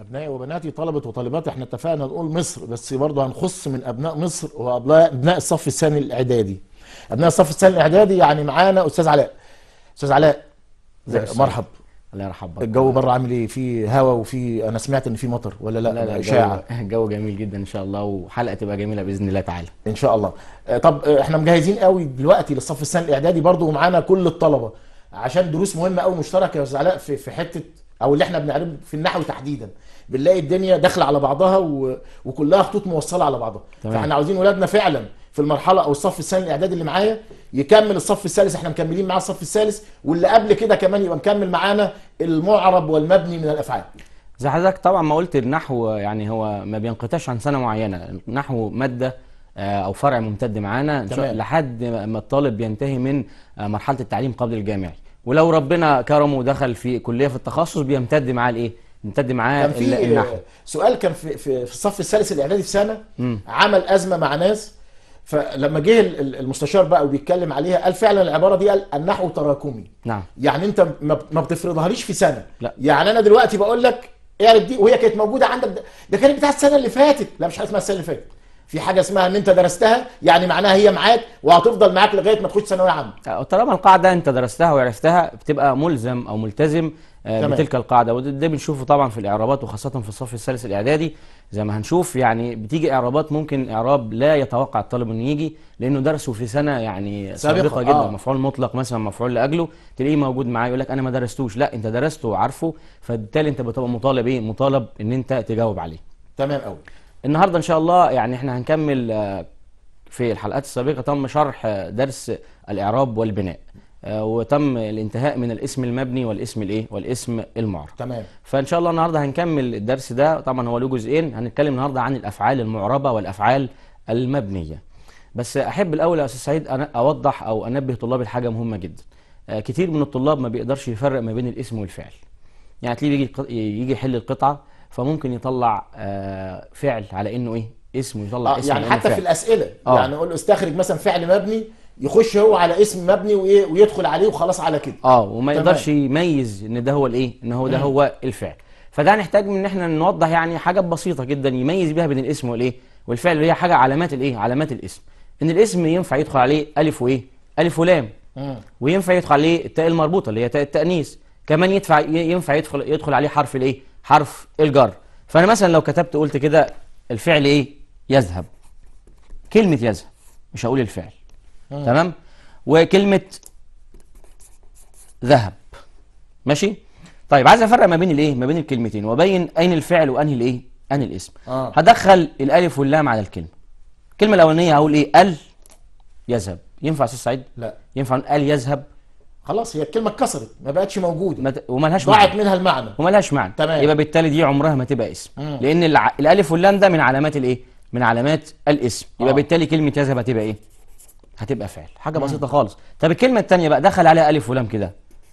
ابنائي وبناتي طلبه وطالبات احنا اتفقنا نقول مصر بس برضه هنخص من ابناء مصر وابناء الصف الثاني الاعدادي ابناء الصف الثاني الاعدادي يعني معانا استاذ علاء استاذ علاء مرحب الله يرحمك الجو بره عامل ايه في هوا وفي انا سمعت ان في مطر ولا لا, لا, اشاعه الجو جميل جدا ان شاء الله وحلقه تبقى جميله باذن الله تعالى ان شاء الله آه، طب آه، احنا مجهزين قوي دلوقتي للصف الثاني الاعدادي برضه ومعانا كل الطلبه عشان دروس مهمه قوي مشتركه يا استاذ علاء في, في حته او اللي احنا بنعرفه في النحو تحديدا بنلاقي الدنيا داخله على بعضها و... وكلها خطوط موصله على بعضها تمام. فاحنا عاوزين ولادنا فعلا في المرحله او الصف الثاني الاعدادي اللي معايا يكمل الصف الثالث احنا مكملين معاه الصف الثالث واللي قبل كده كمان يبقى مكمل معانا المعرب والمبني من الافعال زي حضرتك طبعا ما قلت النحو يعني هو ما بينقطعش عن سنه معينه النحو ماده آه، او فرع ممتد معانا لحد ما الطالب بينتهي من آه، مرحله التعليم قبل الجامعي ولو ربنا كرمه ودخل في كليه في التخصص بيمتد معاه الايه؟ بيمتد معاه كان النحو سؤال كان في في الصف الثالث الاعدادي في سنه م. عمل ازمه مع ناس فلما جه المستشار بقى وبيتكلم عليها قال فعلا العباره دي قال النحو تراكمي نعم يعني انت ما بتفرضهاليش في سنه لا. يعني انا دلوقتي بقول لك اعرف دي وهي كانت موجوده عندك ده, كانت بتاعت السنه اللي فاتت لا مش حاجه اسمها السنه اللي فاتت في حاجه اسمها ان انت درستها يعني معناها هي معاك وهتفضل معاك لغايه ما تخش ثانويه عامه آه، طالما القاعده انت درستها وعرفتها بتبقى ملزم او ملتزم آه، تمام. بتلك القاعده وده بنشوفه طبعا في الاعرابات وخاصه في الصف الثالث الاعدادي زي ما هنشوف يعني بتيجي اعرابات ممكن اعراب لا يتوقع الطالب انه يجي لانه درسه في سنه يعني سابقه, سابقة جدا آه. مفعول مطلق مثلا مفعول لاجله تلاقيه موجود معاه يقول لك انا ما درستوش لا انت درسته وعارفه فبالتالي انت بتبقى مطالب ايه مطالب ان انت تجاوب عليه تمام قوي النهارده ان شاء الله يعني احنا هنكمل آه، في الحلقات السابقه تم شرح آه، درس الاعراب والبناء آه، وتم الانتهاء من الاسم المبني والاسم الايه والاسم المعرب تمام فان شاء الله النهارده هنكمل الدرس ده طبعا هو له جزئين هنتكلم النهارده عن الافعال المعربه والافعال المبنيه بس احب الاول يا استاذ سعيد أنا اوضح او انبه طلابي لحاجه مهمه جدا كتير من الطلاب ما بيقدرش يفرق ما بين الاسم والفعل يعني تلاقيه يجي يجي يحل القطعه فممكن يطلع آه، فعل على انه ايه اسمه يطلع آه اسم يعني حتى في الاسئله آه. يعني اقول له استخرج مثلا فعل مبني يخش هو على اسم مبني وايه ويدخل عليه وخلاص على كده اه وما تمام. يقدرش يميز ان ده هو الايه ان هو ده هو الفعل فده هنحتاج ان احنا نوضح يعني حاجات بسيطه جدا يميز بيها بين الاسم والايه والفعل اللي هي حاجه علامات الايه علامات الاسم ان الاسم ينفع يدخل عليه الف وايه الف ولام وينفع يدخل عليه التاء المربوطه اللي هي تاء التانيث كمان يدفع ينفع يدخل يدخل عليه حرف الايه حرف الجر فأنا مثلا لو كتبت قلت كده الفعل إيه يذهب كلمة يذهب مش هقول الفعل آه. تمام وكلمة ذهب ماشي طيب عايز افرق ما بين الايه ما بين الكلمتين وابين اين الفعل وانهي الايه انهي الاسم آه. هدخل الالف واللام على الكلمه الكلمه الاولانيه هقول ايه ال يذهب ينفع يا استاذ سعيد لا ينفع ال يذهب خلاص هي الكلمه اتكسرت ما بقتش موجوده مت... وملهاش ضاعت منها المعنى وملهاش معنى تمام يبقى بالتالي دي عمرها ما تبقى اسم مم. لان الع... الالف واللام ده من علامات الايه من علامات الاسم يبقى آه. بالتالي كلمه يذهب هتبقى ايه هتبقى فعل حاجه مم. بسيطه خالص طب الكلمه الثانيه بقى دخل عليها الف ولام كده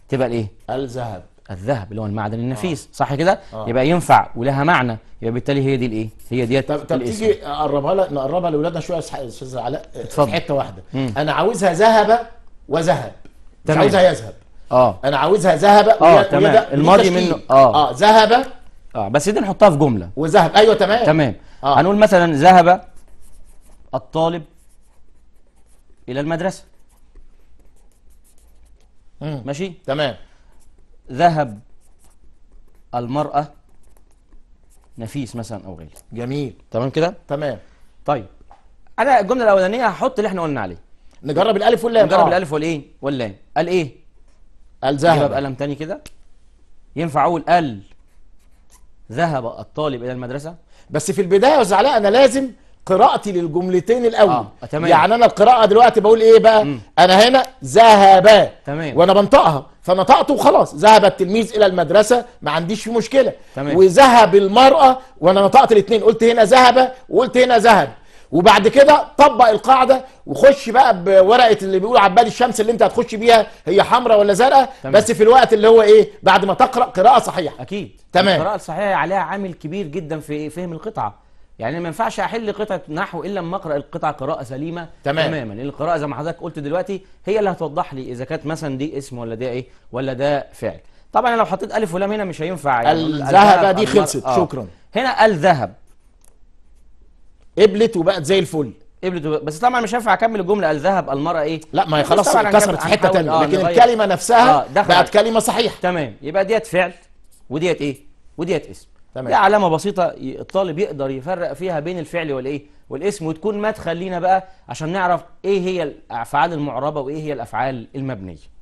تبقى الايه الذهب الذهب اللي هو المعدن آه. النفيس آه. صح كده آه. يبقى ينفع ولها معنى يبقى بالتالي هي دي الايه هي ديت طب, طب تيجي اقربها لك نقربها لاولادنا شويه يا استاذ علاء في حته واحده مم. انا عاوزها ذهب وذهب تمام. مش عاوزها يذهب اه انا عاوزها ذهب اه تمام الماضي منه اه اه ذهب اه بس دي نحطها في جمله وذهب ايوه تمام تمام آه. هنقول مثلا ذهب الطالب الى المدرسه مم. ماشي تمام ذهب المراه نفيس مثلا او غيره جميل تمام كده تمام طيب انا الجمله الاولانيه هحط اللي احنا قلنا عليه نجرب الالف واللام نجرب الالف والايه واللام قال ايه قال ذهب بقلم تاني كده ينفع اقول قال ذهب الطالب الى المدرسه بس في البدايه يا زعلان انا لازم قراءتي للجملتين الاول آه،, آه. تمام. يعني انا القراءه دلوقتي بقول ايه بقى م. انا هنا ذهب تمام وانا بنطقها فنطقت وخلاص ذهب التلميذ الى المدرسه ما عنديش في مشكله تمام. وذهب المراه وانا نطقت الاثنين قلت هنا ذهب وقلت هنا ذهب وبعد كده طبق القاعده وخش بقى بورقه اللي بيقول عباد الشمس اللي انت هتخش بيها هي حمراء ولا زرقاء بس في الوقت اللي هو ايه بعد ما تقرا قراءه صحيحه اكيد تمام القراءه الصحيحه عليها عامل كبير جدا في فهم القطعه يعني ما ينفعش احل قطعه نحو الا لما اقرا القطعه قراءه سليمه تمام. تماما لان القراءه زي ما حضرتك قلت دلوقتي هي اللي هتوضح لي اذا كانت مثلا دي اسم ولا ده ايه ولا ده فعل طبعا لو حطيت الف ولام هنا مش هينفع يعني الذهب دي خلصت آه. شكرا هنا الذهب قبلت وبقت زي الفل قبلت وبقت. بس طبعا مش هينفع اكمل الجمله قال ذهب المراه ايه لا ما هي خلاص اتكسرت في حته ثانيه آه، لكن نغير. الكلمه نفسها آه بقت كلمه صحيحه تمام يبقى ديت فعل وديت ايه وديت اسم تمام دي علامه بسيطه الطالب يقدر يفرق فيها بين الفعل والايه والاسم وتكون مدخل لينا بقى عشان نعرف ايه هي الافعال المعربه وايه هي الافعال المبنيه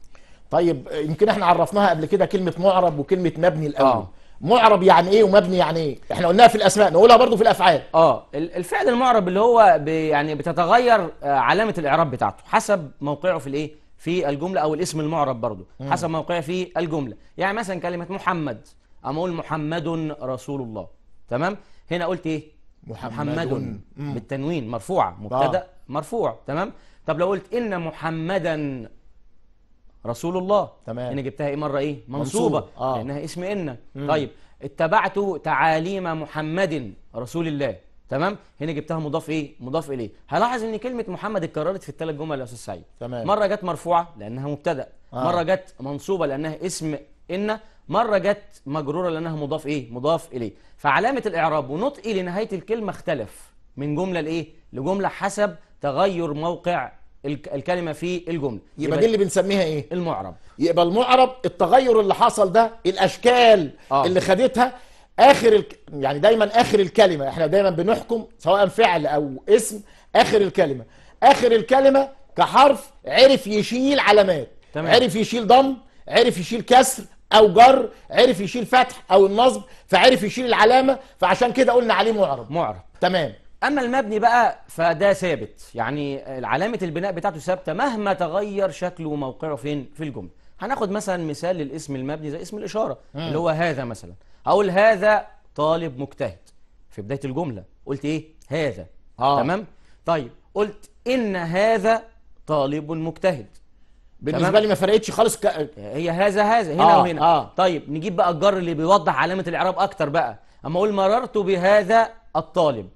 طيب يمكن احنا عرفناها قبل كده كلمه معرب وكلمه مبني الاول آه. معرب يعني ايه ومبني يعني ايه احنا قلناها في الاسماء نقولها برضو في الافعال اه الفعل المعرب اللي هو يعني بتتغير آه، علامه الاعراب بتاعته حسب موقعه في الايه في الجمله او الاسم المعرب برضو مم. حسب موقعه في الجمله يعني مثلا كلمه محمد اما اقول محمد رسول الله تمام هنا قلت ايه محمد, محمد بالتنوين مرفوعه مبتدا آه. مرفوع تمام طب لو قلت ان محمدا رسول الله تمام انا يعني جبتها ايه مره ايه منصوبه, منصوبة. آه. لانها اسم ان طيب اتبعت تعاليم محمد رسول الله تمام هنا جبتها مضاف ايه مضاف اليه هلاحظ ان كلمه محمد اتكررت في الثلاث جمل يا استاذ سعيد تمام مره جت مرفوعه لانها مبتدا آه. مره جت منصوبه لانها اسم ان مره جت مجروره لانها مضاف ايه مضاف اليه فعلامه الاعراب ونطقي لنهايه الكلمه اختلف من جمله لايه لجمله حسب تغير موقع الكلمه في الجمله يبقى, يبقى دي اللي بنسميها ايه المعرب يبقى المعرب التغير اللي حصل ده الاشكال آه. اللي خدتها اخر ال... يعني دايما اخر الكلمه احنا دايما بنحكم سواء فعل او اسم اخر الكلمه اخر الكلمه كحرف عرف يشيل علامات تمام. عرف يشيل ضم عرف يشيل كسر او جر عرف يشيل فتح او النصب فعرف يشيل العلامه فعشان كده قلنا عليه معرب معرب تمام اما المبني بقى فده ثابت يعني علامه البناء بتاعته ثابته مهما تغير شكله وموقعه فين في الجمله هناخد مثلا مثال للاسم المبني زي اسم الاشاره مم. اللي هو هذا مثلا هقول هذا طالب مجتهد في بدايه الجمله قلت ايه هذا آه. تمام طيب قلت ان هذا طالب مجتهد بالنسبه لي ما فرقتش خالص ك... هي هذا هذا هنا آه. وهنا آه. طيب نجيب بقى الجر اللي بيوضح علامه الاعراب اكتر بقى اما اقول مررت بهذا الطالب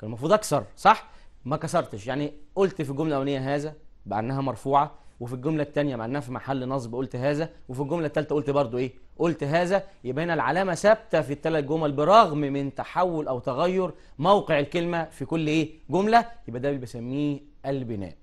كان المفروض اكسر صح ما كسرتش يعني قلت في الجمله الاولانيه هذا مع انها مرفوعه وفي الجمله الثانيه مع انها في محل نصب قلت هذا وفي الجمله الثالثه قلت برضو ايه قلت هذا يبقى هنا العلامه ثابته في الثلاث جمل برغم من تحول او تغير موقع الكلمه في كل ايه جمله يبقى ده بيسميه البناء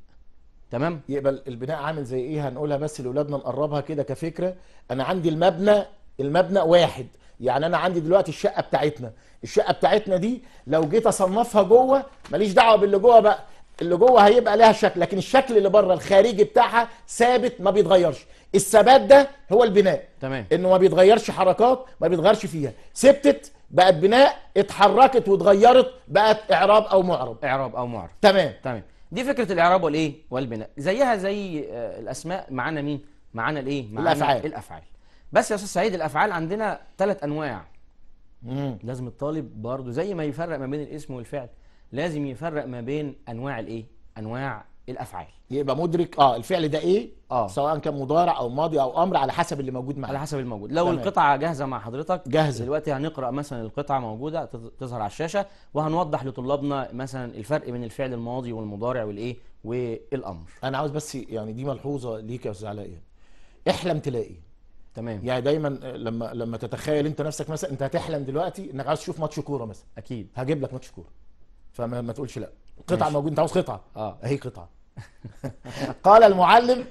تمام يبقى البناء عامل زي ايه هنقولها بس لاولادنا نقربها كده كفكره انا عندي المبنى المبنى واحد يعني انا عندي دلوقتي الشقه بتاعتنا الشقه بتاعتنا دي لو جيت اصنفها جوه ماليش دعوه باللي جوه بقى اللي جوه هيبقى لها شكل لكن الشكل اللي بره الخارجي بتاعها ثابت ما بيتغيرش الثبات ده هو البناء تمام انه ما بيتغيرش حركات ما بيتغيرش فيها ثبتت بقت بناء اتحركت واتغيرت بقت اعراب او معرب اعراب او معرب تمام تمام دي فكره الاعراب والايه والبناء زيها زي آه، الاسماء معانا مين معانا الايه معانا الافعال الافعال بس يا استاذ سعيد الافعال عندنا ثلاث انواع مم. لازم الطالب برضه زي ما يفرق ما بين الاسم والفعل لازم يفرق ما بين انواع الايه انواع الافعال يبقى مدرك اه الفعل ده ايه آه. سواء كان مضارع او ماضي او امر على حسب اللي موجود معاك على حسب الموجود لو تمام. القطعه جاهزه مع حضرتك جاهزه دلوقتي هنقرا مثلا القطعه موجوده تظهر على الشاشه وهنوضح لطلابنا مثلا الفرق بين الفعل الماضي والمضارع والايه والامر انا عاوز بس يعني دي ملحوظه ليك يا استاذ علاء احلم تلاقي تمام يعني دايما لما لما تتخيل انت نفسك مثلا انت هتحلم دلوقتي انك عايز تشوف ماتش كوره مثلا اكيد هجيب لك ماتش كوره فما ما تقولش لا قطعه موجوده انت عاوز قطعه اه اهي آه، قطعه قال المعلم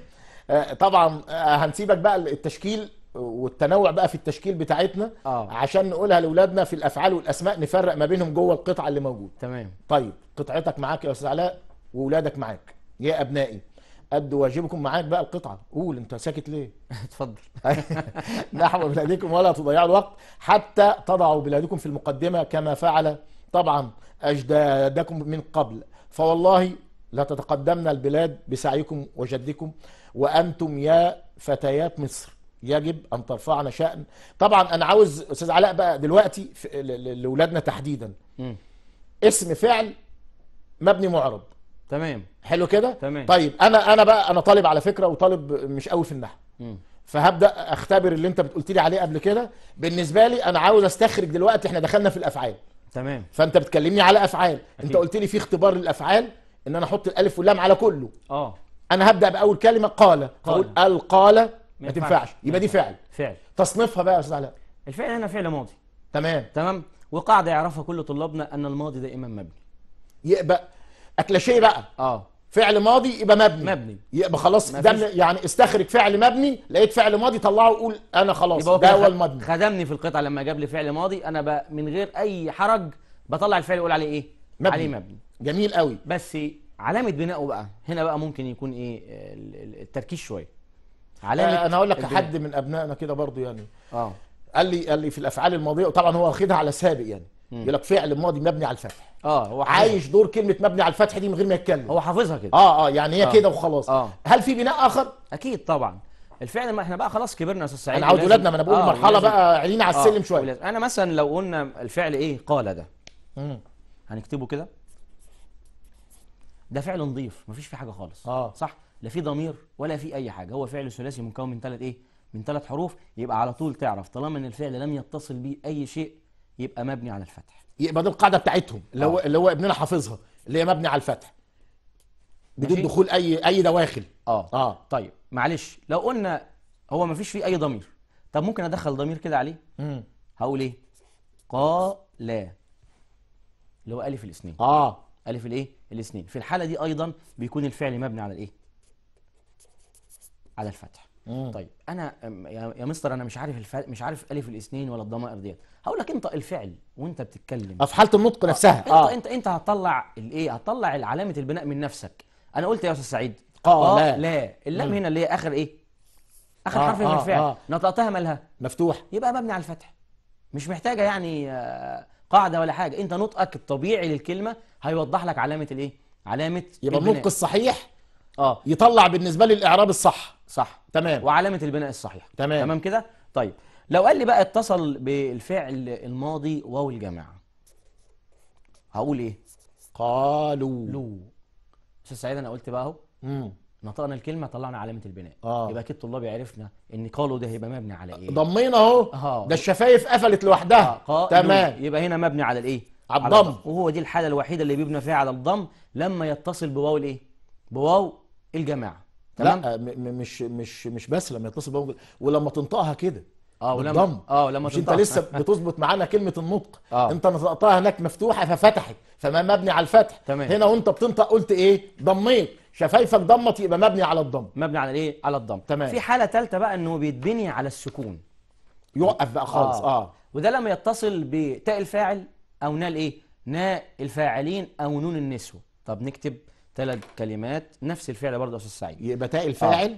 آه، طبعا آه، هنسيبك بقى التشكيل والتنوع بقى في التشكيل بتاعتنا آه. عشان نقولها لاولادنا في الافعال والاسماء نفرق ما بينهم جوه القطعه اللي موجوده تمام طيب قطعتك معاك يا استاذ علاء واولادك معاك يا ابنائي قد واجبكم معاك بقى القطعه قول انت ساكت ليه اتفضل نحو بلادكم ولا تضيعوا الوقت حتى تضعوا بلادكم في المقدمه كما فعل طبعا اجدادكم من قبل فوالله تتقدمنا البلاد بسعيكم وجدكم وانتم يا فتيات مصر يجب ان ترفعن شان طبعا انا عاوز استاذ علاء بقى دلوقتي لاولادنا تحديدا اسم فعل مبني معرب تمام حلو كده تمام طيب انا انا بقى انا طالب على فكره وطالب مش قوي في النحو فهبدا اختبر اللي انت بتقولت لي عليه قبل كده بالنسبه لي انا عاوز استخرج دلوقتي احنا دخلنا في الافعال تمام فانت بتكلمني على افعال أكيد. انت قلت لي في اختبار للافعال ان انا احط الالف واللام على كله اه انا هبدا باول كلمه قال اقول القال ما تنفعش يبقى دي فعل فعل تصنيفها بقى يا استاذ علاء الفعل هنا فعل ماضي تمام تمام وقاعده يعرفها كل طلابنا ان الماضي دائما مبني يبقى اكلاشيه بقى اه فعل ماضي يبقى مبني مبني يبقى خلاص ده يعني استخرج فعل مبني لقيت فعل ماضي طلعه وقول انا خلاص ده هو المبني خدمني في القطعه لما جاب لي فعل ماضي انا بقى من غير اي حرج بطلع الفعل اقول عليه ايه مبني. عليه مبني جميل قوي بس علامه بنائه بقى هنا بقى ممكن يكون ايه التركيز شويه علامه آه انا اقول لك حد من ابنائنا كده برضو يعني اه قال لي قال لي في الافعال الماضيه وطبعا هو واخدها على سابق يعني يقول لك فعل ماضي مبني على الفتح اه هو حافظها. عايش دور كلمه مبني على الفتح دي من غير ما يتكلم هو حافظها كده اه اه يعني هي آه. كده وخلاص آه. هل في بناء اخر اكيد طبعا الفعل ما احنا بقى خلاص كبرنا يا استاذ سعيد انا عاوز اولادنا ما انا بقول آه مرحله بقى علينا على السلم آه، شويه ولازم... انا مثلا لو قلنا الفعل ايه قال ده هنكتبه يعني كده ده فعل نظيف مفيش فيه حاجه خالص آه. صح لا في ضمير ولا في اي حاجه هو فعل ثلاثي مكون من ثلاث ايه من ثلاث حروف يبقى على طول تعرف طالما ان الفعل لم يتصل بيه اي شيء يبقى مبني على الفتح يبقى دي القاعده بتاعتهم اللي هو آه. اللي هو ابننا حافظها اللي هي مبني على الفتح بدون دخول اي اي دواخل اه اه طيب معلش لو قلنا هو ما فيش فيه اي ضمير طب ممكن ادخل ضمير كده عليه امم هقول ايه قال اللي هو الف الاثنين اه الف الايه الاثنين في الحاله دي ايضا بيكون الفعل مبني على الايه على الفتح مم. طيب انا يا مستر انا مش عارف الف... مش عارف الف الاثنين ولا الضمائر ديت هقول لك انطق الفعل وانت بتتكلم في حاله النطق آه، نفسها آه. انت انت انت هتطلع الايه هتطلع علامه البناء من نفسك انا قلت يا استاذ سعيد قال لا, لا. اللام هنا اللي هي اخر ايه اخر آه حرف آه من الفعل آه. نطقتها مالها مفتوح يبقى مبني على الفتح مش محتاجه يعني آه، قاعده ولا حاجه انت نطقك الطبيعي للكلمه هيوضح لك علامه الايه علامه يبقى النطق الصحيح اه يطلع بالنسبه لي الاعراب الصح صح تمام وعلامه البناء الصحيحه تمام تمام كده طيب لو قال لي بقى اتصل بالفعل الماضي واو الجماعه هقول ايه قالوا لو استاذ سعيد انا قلت بقى اهو امم نطقنا الكلمه طلعنا علامه البناء آه. يبقى كده الطلاب عرفنا ان قالوا ده هيبقى مبني على ايه ضمينا اهو آه. ده الشفايف قفلت لوحدها آه. تمام يبقى هنا مبني على الايه على الضم وهو دي الحاله الوحيده اللي بيبنى فيها على الضم لما يتصل بواو الايه بواو الجماعه تمام لا آه، مش مش مش بس لما يتصل بهم ولما تنطقها كده اه ولما اه لما مش انت لسه بتظبط معانا كلمه النطق أوه. انت نطقتها هناك مفتوحه ففتحت فما مبني على الفتح تمام. هنا وانت بتنطق قلت ايه ضميت شفايفك ضمت يبقى مبني على الضم مبني على الايه على الضم تمام في حاله ثالثه بقى انه بيتبني على السكون يوقف بقى خالص آه. اه وده لما يتصل بتاء الفاعل او نال ايه ناء الفاعلين او نون النسوه طب نكتب ثلاث كلمات نفس الفعل برضه يا استاذ سعيد يبقى تاء الفاعل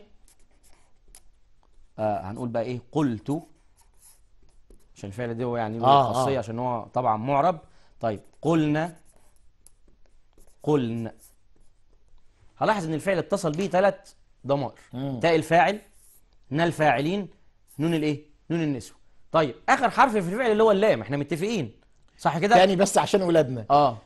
آه. آه هنقول بقى ايه قلت عشان الفعل ده هو يعني له آه،, آه خاصيه آه. عشان هو طبعا معرب طيب قلنا قلنا هلاحظ ان الفعل اتصل بيه ثلاث ضمائر تاء الفاعل نا الفاعلين نون الايه نون النسوه طيب اخر حرف في الفعل اللي هو اللام احنا متفقين صح كده تاني بس عشان اولادنا اه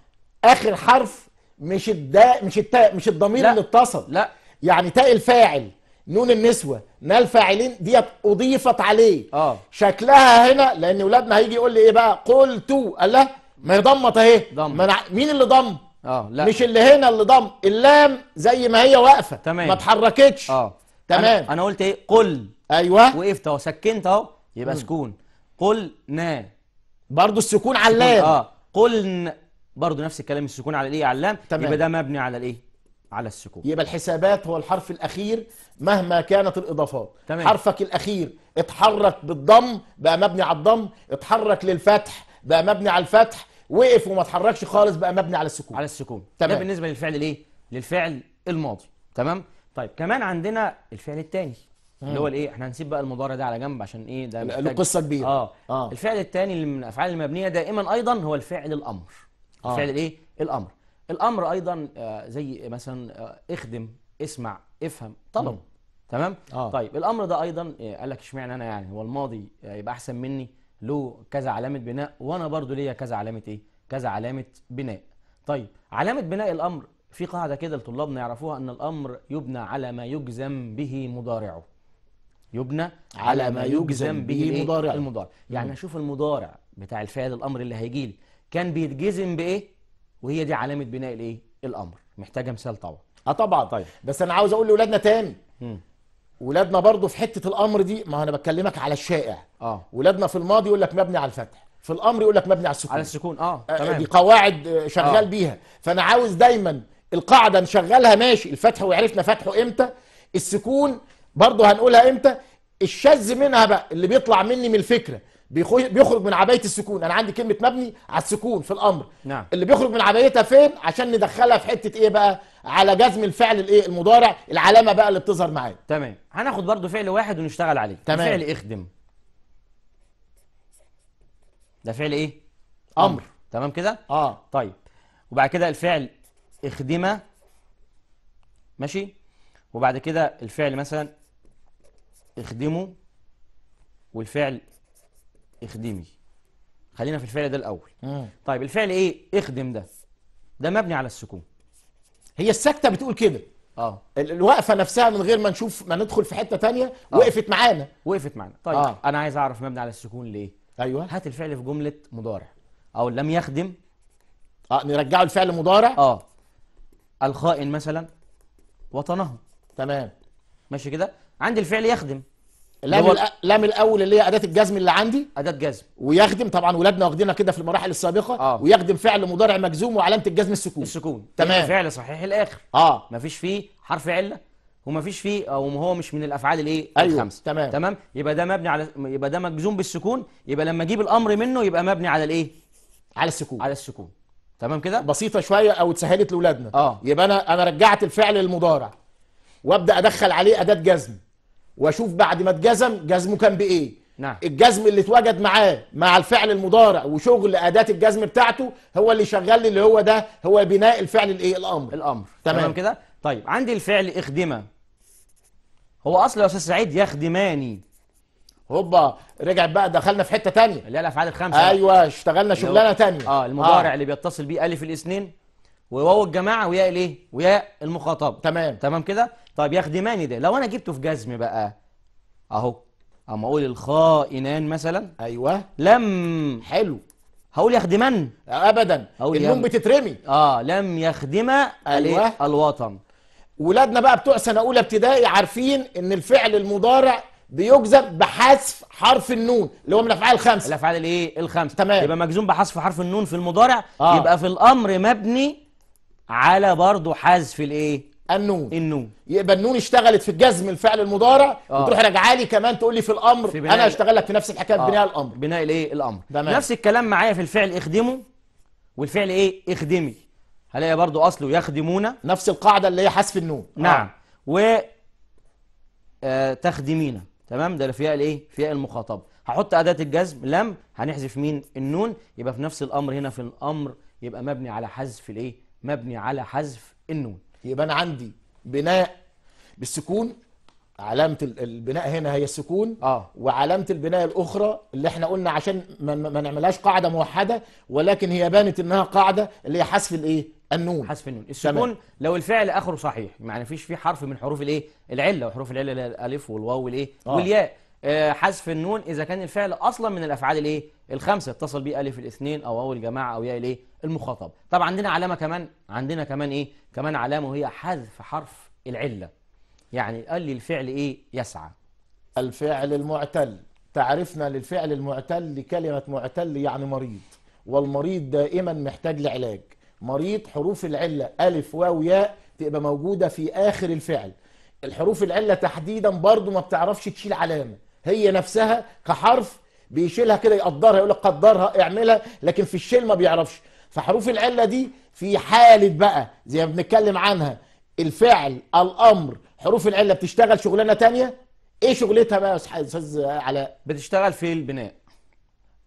اخر حرف مش الداء مش التاء مش الضمير اللي اتصل لا يعني تاء الفاعل نون النسوة نال فاعلين ديت أضيفت عليه آه. شكلها هنا لأن ولادنا هيجي يقول لي إيه بقى قلت الله ما هي ضمت أهي ضم. مين اللي ضم؟ آه لا. مش اللي هنا اللي ضم اللام زي ما هي واقفة تمام ما اتحركتش آه. تمام أنا, أنا قلت إيه قل أيوه وقفت أهو سكنت أهو يبقى سكون قلنا برضه السكون على اللام آه قلنا برضه نفس الكلام السكون على الايه على اللام تمام. يبقى ده مبني على الايه على السكون يبقى الحسابات هو الحرف الاخير مهما كانت الاضافات تمام. حرفك الاخير اتحرك بالضم بقى مبني على الضم اتحرك للفتح بقى مبني على الفتح وقف وما اتحركش خالص بقى مبني على السكون على السكون تمام. ده بالنسبه للفعل الايه للفعل الماضي تمام طيب كمان عندنا الفعل الثاني اللي هو الايه احنا هنسيب بقى المضارع ده على جنب عشان ايه ده له قصه كبيره آه. اه الفعل الثاني اللي من الافعال المبنيه دائما ايضا هو الفعل الامر آه. فعل الايه الامر الامر ايضا آه، زي مثلا آه، اخدم اسمع افهم طلب تمام آه. طيب الامر ده ايضا آه، قال لك اشمعنى انا يعني هو الماضي يبقى احسن مني له كذا علامه بناء وانا برضو ليا كذا علامه ايه كذا علامه بناء طيب علامه بناء الامر في قاعده كده لطلابنا يعرفوها ان الامر يبنى على ما يجزم به مضارعه يبنى على, على ما يجزم, يجزم به إيه؟ مضارع المضارع يعني اشوف المضارع بتاع الفعل الامر اللي هيجي لي كان بيتجزم بايه وهي دي علامه بناء الايه الامر محتاجه مثال طبعا اه طبعا طيب بس انا عاوز اقول لاولادنا تاني ولادنا برضو في حته الامر دي ما انا بكلمك على الشائع اه ولادنا في الماضي يقول لك مبني على الفتح في الامر يقول لك مبني على السكون على السكون اه, آه، تمام دي قواعد شغال آه. بيها فانا عاوز دايما القاعده نشغلها ماشي الفتح وعرفنا فتحه امتى السكون برضو هنقولها امتى الشاذ منها بقى اللي بيطلع مني من الفكره بيخرج من عبايه السكون انا عندي كلمه مبني على السكون في الامر نعم. اللي بيخرج من عبايتها فين عشان ندخلها في حته ايه بقى على جزم الفعل الايه المضارع العلامه بقى اللي بتظهر معاه تمام هناخد برضو فعل واحد ونشتغل عليه تمام فعل اخدم ده فعل ايه امر, أمر. تمام كده اه طيب وبعد كده الفعل اخدمه ماشي وبعد كده الفعل مثلا اخدمه والفعل اخدمي خلينا في الفعل ده الاول مم. طيب الفعل ايه اخدم ده ده مبني على السكون هي الساكته بتقول كده اه الوقفه نفسها من غير ما نشوف ما ندخل في حته تانية أوه. وقفت معانا وقفت معانا طيب أوه. انا عايز اعرف مبني على السكون ليه ايوه هات الفعل في جمله مضارع او لم يخدم اه نرجعه الفعل مضارع اه الخائن مثلا وطنه تمام ماشي كده عندي الفعل يخدم لام هو... لام الاول اللي هي اداه الجزم اللي عندي اداه جزم ويخدم طبعا ولادنا واخدينها كده في المراحل السابقه آه. ويخدم فعل مضارع مجزوم وعلامه الجزم السكون السكون يعني تمام فعل صحيح الاخر اه مفيش فيه حرف عله ومفيش فيه او هو مش من الافعال الايه أيوه. الخمسه تمام تمام يبقى ده مبني على يبقى ده مجزوم بالسكون يبقى لما اجيب الامر منه يبقى مبني على الايه على السكون على السكون تمام كده بسيطه شويه او اتسهلت لاولادنا اه يبقى انا انا رجعت الفعل للمضارع وابدا ادخل عليه اداه جزم واشوف بعد ما اتجزم جزمه كان بايه نعم. الجزم اللي اتوجد معاه مع الفعل المضارع وشغل اداه الجزم بتاعته هو اللي شغال لي اللي هو ده هو بناء الفعل الايه الامر الامر تمام, تمام كده طيب عندي الفعل اخدمه هو اصلا يا استاذ سعيد يخدماني هوبا رجعت بقى دخلنا في حته ثانيه اللي هي الافعال الخمسه ايوه اشتغلنا شغلانه ثانيه اه المضارع آه. اللي بيتصل بيه الف الاثنين وواو الجماعه وياء الايه وياء المخاطب تمام تمام كده طيب يخدماني ده لو انا جبته في جزم بقى اهو اما اقول الخائنان مثلا ايوه لم حلو هقول يخدمن ابدا هقول النوم يم... بتترمي اه لم يخدم أيوة. الوطن ولادنا بقى بتوع سنه اولى ابتدائي عارفين ان الفعل المضارع بيجزم بحذف حرف النون اللي هو من الافعال الخمسه الافعال الايه الخمسه تمام يبقى مجزوم بحذف حرف النون في المضارع آه. يبقى في الامر مبني على برضه حذف الايه النون النون يبقى النون اشتغلت في الجزم الفعل المضارع آه. وتروح راجعه لي كمان تقول لي في الامر في انا هشتغل لك في نفس الحكايه آه. بناء الامر بناء الايه الامر دمان. نفس الكلام معايا في الفعل اخدمه والفعل ايه اخدمي هلاقي برضه اصله يخدمون نفس القاعده اللي هي حذف النون آه. نعم آه. و آه تخدمينا تمام ده في الايه في المخاطبه هحط اداه الجزم لم هنحذف مين النون يبقى في نفس الامر هنا في الامر يبقى مبني على حذف الايه مبني على حذف النون يبقى انا عندي بناء بالسكون علامه البناء هنا هي السكون آه. وعلامه البناء الاخرى اللي احنا قلنا عشان ما, ما نعملهاش قاعده موحده ولكن هي بانت انها قاعده اللي هي حذف الايه النون حذف النون السكون تمام. لو الفعل اخره صحيح يعني مفيش فيه حرف من حروف الايه العله وحروف العله الالف والواو والايه آه. والياء آه، حذف النون اذا كان الفعل اصلا من الافعال الايه الخمسة اتصل بيه ألف الاثنين أو أو الجماعة أو ياء الإيه المخاطب طب عندنا علامة كمان عندنا كمان إيه كمان علامة وهي حذف حرف العلة يعني قال لي الفعل إيه يسعى الفعل المعتل تعرفنا للفعل المعتل لكلمة معتل يعني مريض والمريض دائما محتاج لعلاج مريض حروف العلة ألف واو ياء تبقى موجودة في آخر الفعل الحروف العلة تحديدا برضو ما بتعرفش تشيل علامة هي نفسها كحرف بيشيلها كده يقدرها يقول لك قدرها اعملها لكن في الشيل ما بيعرفش فحروف العله دي في حاله بقى زي ما بنتكلم عنها الفعل الامر حروف العله بتشتغل شغلانه تانية ايه شغلتها بقى يا استاذ علاء بتشتغل في البناء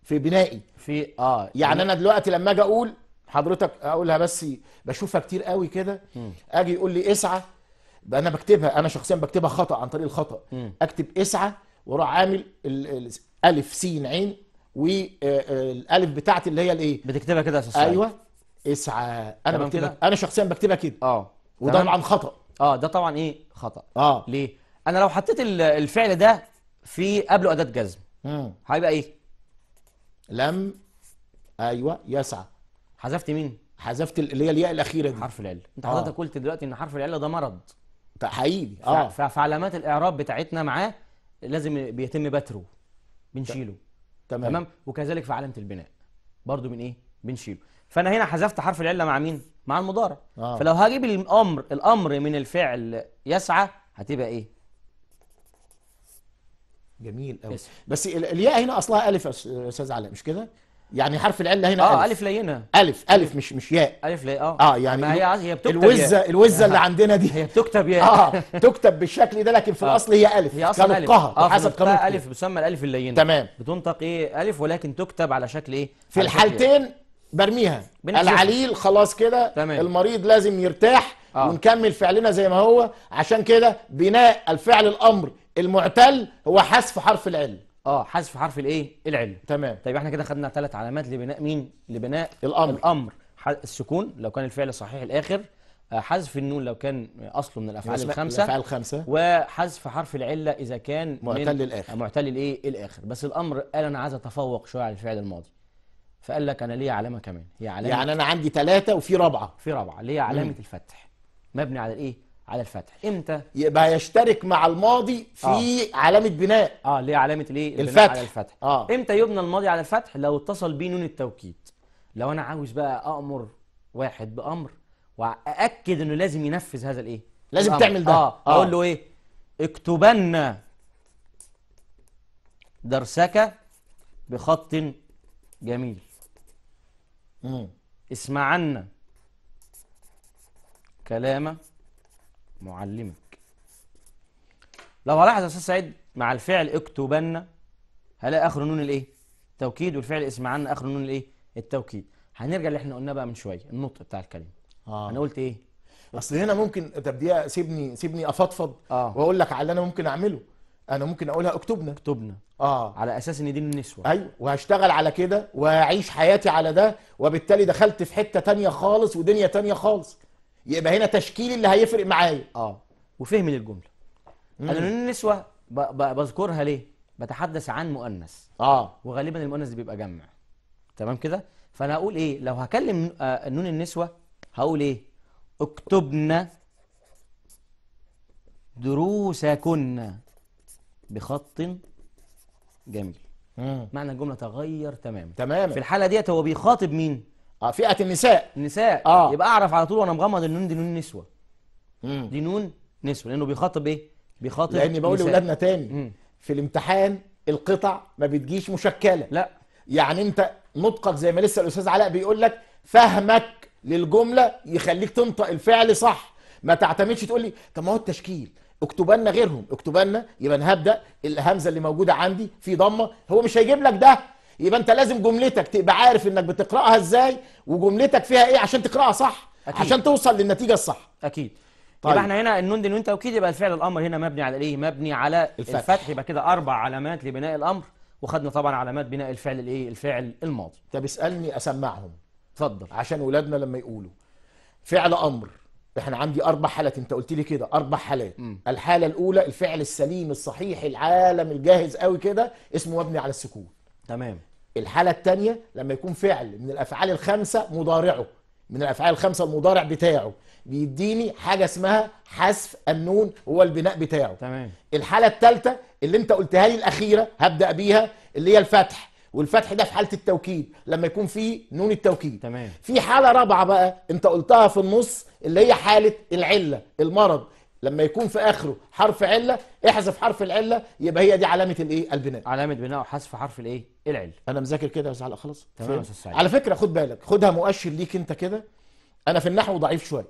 في بنائي في اه يعني انا دلوقتي لما اجي اقول حضرتك اقولها بس بشوفها كتير قوي كده اجي يقول لي اسعى انا بكتبها انا شخصيا بكتبها خطا عن طريق الخطا م. اكتب اسعى وراح عامل الف س ع والالف آه، آه، بتاعتي اللي هي الايه بتكتبها كده استاذ ايوه اسعى انا بكتبها انا شخصيا بكتبها كده اه وده طبعا خطا اه ده طبعا ايه خطا اه ليه انا لو حطيت الفعل ده في قبله اداه جزم هيبقى ايه لم ايوه يسعى حذفت مين حذفت اللي هي الياء الاخيره دي حرف العله انت آه. حضرتك آه. قلت دلوقتي ان حرف العله ده مرض حقيقي اه فعلامات الاعراب بتاعتنا معاه لازم بيتم بتره بنشيله تمام. تمام وكذلك في علامه البناء برضو من ايه بنشيله فانا هنا حذفت حرف العله مع مين مع المضارع آه. فلو هجيب الامر الامر من الفعل يسعى هتبقى ايه جميل قوي بس الياء هنا اصلها الف يا استاذ علاء مش كده يعني حرف العله هنا اه الف, لينه ألف, الف مش مش ياء الف لي اه اه يعني ما هي هي بتكتب الوزه ياء. الوزه اللي آه. عندنا دي هي بتكتب ياء اه تكتب بالشكل ده لكن في آه. الاصل هي الف هي اصلا الف اه حسب قانون الف بتسمى الالف اللينه تمام بتنطق ايه الف ولكن تكتب على شكل ايه في الحالتين برميها العليل خلاص كده المريض لازم يرتاح آه. ونكمل فعلنا زي ما هو عشان كده بناء الفعل الامر المعتل هو حذف حرف العله اه حذف حرف الايه العله تمام طيب احنا كده خدنا ثلاث علامات لبناء مين لبناء الامر الامر السكون لو كان الفعل صحيح الاخر آه، حذف النون لو كان اصله من الافعال الخمسه الافعال الخمسه وحذف حرف العله اذا كان معتل الاخر آه، معتل الايه الاخر بس الامر قال انا عايز اتفوق شويه على الفعل الماضي فقال لك انا ليا علامه كمان هي علامه يعني انا عندي ثلاثه وفي رابعه في رابعه اللي هي علامه مم. الفتح مبني على الايه على الفتح امتى يبقى يشترك مع الماضي في آه. علامه بناء اه اللي هي علامه الايه الفتح على الفتح آه. امتى يبنى الماضي على الفتح لو اتصل بيه نون التوكيد لو انا عاوز بقى امر واحد بامر واكد انه لازم ينفذ هذا الايه لازم الأمر. تعمل ده اه, آه. اقول له ايه اكتبن درسك بخط جميل امم اسمعن كلامه معلمك لو هلاحظ يا استاذ سعيد مع الفعل اكتبن هلاقي اخر نون الايه توكيد والفعل اسمعن اخر نون الايه التوكيد هنرجع اللي احنا قلناه بقى من شويه النطق بتاع الكلمه آه. انا قلت ايه اصل هنا ممكن طب دي سيبني سيبني افضفض آه. واقول لك على اللي انا ممكن اعمله انا ممكن اقولها اكتبنا اكتبنا اه على اساس ان دي النسوه ايوه وهشتغل على كده وهعيش حياتي على ده وبالتالي دخلت في حته تانية خالص ودنيا تانية خالص يبقى هنا تشكيل اللي هيفرق معايا اه وفهمي للجمله انا النسوه ب... ب... بذكرها ليه بتحدث عن مؤنث اه وغالبا المؤنث ده بيبقى جمع تمام كده فانا هقول ايه لو هكلم آه نون النسوه هقول ايه اكتبنا دروسكن بخط جميل مم. معنى الجمله تغير تماما تماما في الحاله ديت هو بيخاطب مين اه فئه النساء النساء آه. يبقى اعرف على طول وانا مغمض النون دي نون نسوه مم. دي نون نسوه لانه بيخاطب ايه بيخاطب لاني بقول لاولادنا تاني مم. في الامتحان القطع ما بتجيش مشكله لا يعني انت نطقك زي ما لسه الاستاذ علاء بيقول لك فهمك للجمله يخليك تنطق الفعل صح ما تعتمدش تقول لي طب ما هو التشكيل اكتب لنا غيرهم اكتب لنا يبقى انا هبدا الهمزه اللي موجوده عندي في ضمه هو مش هيجيب لك ده يبقى انت لازم جملتك تبقى عارف انك بتقراها ازاي وجملتك فيها ايه عشان تقراها صح أكيد. عشان توصل للنتيجه الصح اكيد طيب. يبقى احنا هنا النون دي نون توكيد يبقى الفعل الامر هنا مبني على ايه مبني على الفتح, الفتح يبقى كده اربع علامات لبناء الامر وخدنا طبعا علامات بناء الفعل الايه الفعل الماضي طب اسالني اسمعهم اتفضل عشان اولادنا لما يقولوا فعل امر احنا عندي اربع حالات انت قلت لي كده اربع حالات م. الحاله الاولى الفعل السليم الصحيح العالم الجاهز قوي كده اسمه مبني على السكون تمام الحالة الثانية لما يكون فعل من الأفعال الخمسة مضارعه من الأفعال الخمسة المضارع بتاعه بيديني حاجة اسمها حذف النون هو البناء بتاعه تمام الحالة الثالثة اللي أنت قلتها لي الأخيرة هبدأ بيها اللي هي الفتح والفتح ده في حالة التوكيد لما يكون فيه نون التوكيد تمام في حالة رابعة بقى أنت قلتها في النص اللي هي حالة العلة المرض لما يكون في اخره حرف عله احذف حرف العله يبقى هي دي علامه الايه البناء علامه بناء وحذف حرف الايه العله انا مذاكر كده يا استاذ خلاص تمام يا استاذ سعيد على فكره خد بالك خدها مؤشر ليك انت كده انا في النحو ضعيف شويه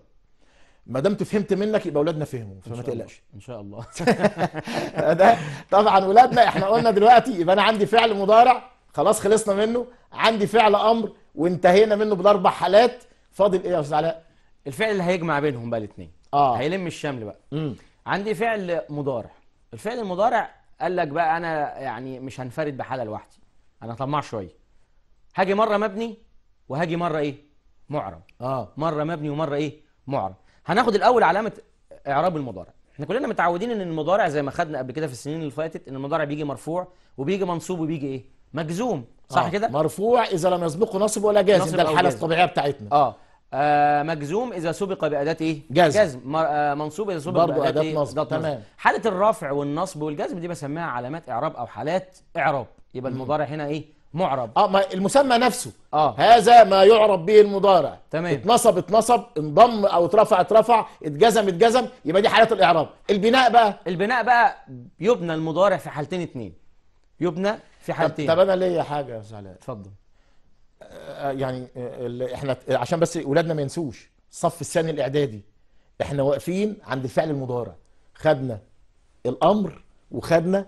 ما دام فهمت منك يبقى اولادنا فهموا فما تقلقش ان شاء الله ده طبعا اولادنا احنا قلنا دلوقتي يبقى انا عندي فعل مضارع خلاص خلصنا منه عندي فعل امر وانتهينا منه بالاربع حالات فاضل ايه يا استاذ علاء الفعل اللي هيجمع بينهم بقى الاثنين اه هيلم الشمل بقى مم. عندي فعل مضارع الفعل المضارع قال لك بقى انا يعني مش هنفرد بحاله لوحدي انا طماع شويه هاجي مره مبني وهاجي مره ايه معرب اه مره مبني ومره ايه معرب هناخد الاول علامه اعراب المضارع احنا كلنا متعودين ان المضارع زي ما خدنا قبل كده في السنين اللي فاتت ان المضارع بيجي مرفوع وبيجي منصوب وبيجي ايه مجزوم صح آه. كده مرفوع اذا لم يسبقه نصب ولا جازم ده الحاله الطبيعيه بتاعتنا اه آه مجزوم اذا سبق باداه ايه جزم, جزم. آه منصوب اذا سبق برضو باداه إيه؟ نصب تمام حاله الرفع والنصب والجزم دي بسميها علامات اعراب او حالات اعراب يبقى المضارع هنا ايه معرب اه ما المسمى نفسه اه هذا ما يعرب به المضارع تمام اتنصب اتنصب انضم او اترفع اترفع اتجزم اتجزم يبقى دي حالات الاعراب البناء بقى البناء بقى يبنى المضارع في حالتين اتنين يبنى في حالتين طب, طب انا ليا حاجه يا زعلان اتفضل آه، يعني آه، احنا عشان بس اولادنا ما ينسوش الصف الثاني الاعدادي احنا واقفين عند الفعل المضارع خدنا الامر وخدنا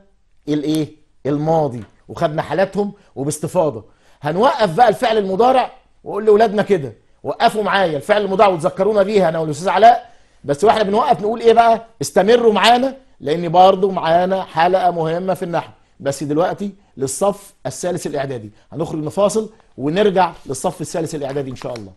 الايه الماضي وخدنا حالاتهم وباستفاضه هنوقف بقى الفعل المضارع واقول لاولادنا كده وقفوا معايا الفعل المضارع وتذكرونا بيها انا والاستاذ علاء بس واحنا بنوقف نقول ايه بقى استمروا معانا لان برضه معانا حلقه مهمه في النحو بس دلوقتي للصف الثالث الاعدادي هنخرج نفاصل ونرجع للصف الثالث الاعدادي ان شاء الله